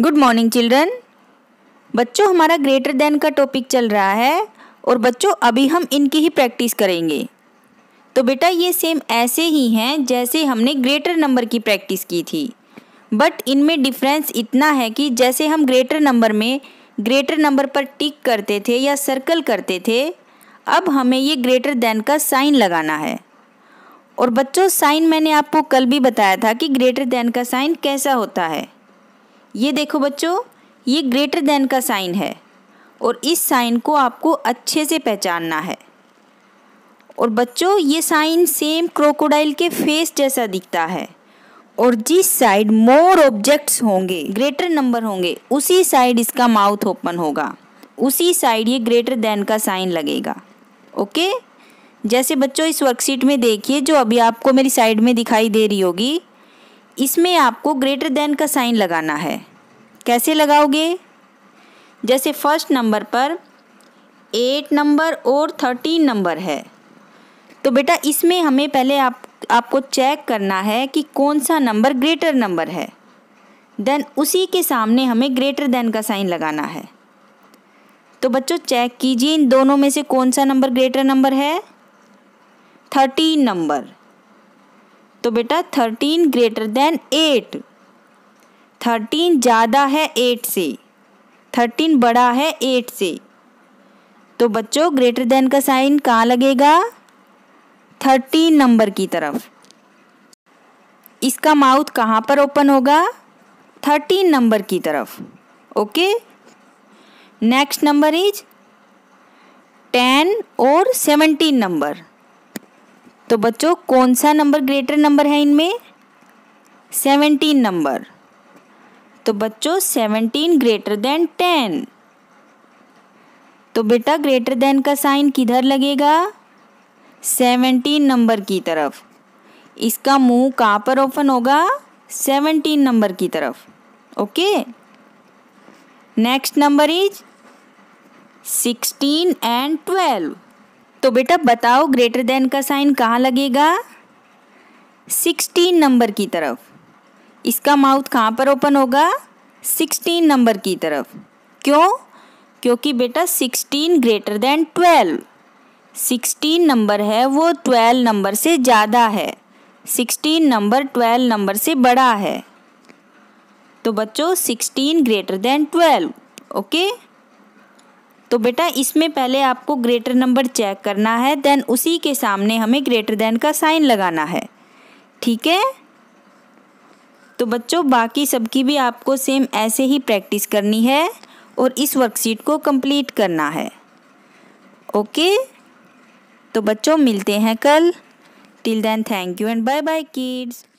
good morning children बच्चों हमारा greater than का टॉपिक चल रहा है और बच्चों अभी हम इनकी ही प्रैक्टिस करेंगे तो बेटा ये सेम ऐसे ही हैं जैसे हमने ग्रेटर नंबर की प्रैक्टिस की थी बट इनमें डिफरेंस इतना है कि जैसे हम ग्रेटर नंबर में ग्रेटर नंबर पर टिक करते थे या सर्कल करते थे अब हमें ये ग्रेटर देन का साइन लगाना है और बच्चों साइन मैंने आपको कल भी बताया था कि ग्रेटर देन का साइन कैसा होता है ये देखो बच्चों ये ग्रेटर देन का साइन है और इस साइन को आपको अच्छे से पहचानना है और बच्चों ये साइन सेम क्रोकोडाइल के फेस जैसा दिखता है और जिस साइड मोर ऑब्जेक्ट्स होंगे ग्रेटर नंबर होंगे उसी साइड इसका माउथ ओपन होगा उसी साइड ये ग्रेटर देन का साइन लगेगा ओके जैसे बच्चों इस वर्कशीट में देखिए जो अभी आपको मेरी साइड में दिखाई दे रही होगी इसमें आपको ग्रेटर देन का साइन लगाना है कैसे लगाओगे जैसे फर्स्ट नंबर पर एट नंबर और थर्टीन नंबर है तो बेटा इसमें हमें पहले आप आपको चेक करना है कि कौन सा नंबर ग्रेटर नंबर है देन उसी के सामने हमें ग्रेटर देन का साइन लगाना है तो बच्चों चेक कीजिए इन दोनों में से कौन सा नंबर ग्रेटर नंबर है थर्टीन नंबर तो बेटा thirteen greater than eight thirteen ज़्यादा है एट से थर्टीन बड़ा है एट से तो बच्चों ग्रेटर देन का साइन कहाँ लगेगा थर्टीन नंबर की तरफ इसका माउथ कहाँ पर ओपन होगा थर्टीन नंबर की तरफ okay next number is ten और सेवनटीन नंबर तो बच्चों कौन सा नंबर ग्रेटर नंबर है इनमें सेवनटीन नंबर तो बच्चों सेवनटीन ग्रेटर देन टेन तो बेटा ग्रेटर देन का साइन किधर लगेगा सेवनटीन नंबर की तरफ इसका मुंह कहाँ पर ओपन होगा सेवनटीन नंबर की तरफ okay next number is sixteen and twelve तो बेटा बताओ ग्रेटर देन का साइन कहाँ लगेगा सिक्सटीन नंबर की तरफ इसका माउथ कहाँ पर ओपन होगा सिक्सटीन नंबर की तरफ क्यों क्योंकि बेटा sixteen greater than twelve sixteen number है वो ट्वेल्व नंबर से ज़्यादा है सिक्सटीन नंबर ट्वेल्व नंबर से बड़ा है तो बच्चों sixteen greater than twelve okay तो बेटा इसमें पहले आपको ग्रेटर नंबर चेक करना है देन उसी के सामने हमें ग्रेटर देन का साइन लगाना है ठीक है तो बच्चों बाकी सबकी भी आपको सेम ऐसे ही प्रैक्टिस करनी है और इस वर्कशीट को कंप्लीट करना है ओके तो बच्चों मिलते हैं कल till then thank you and bye bye kids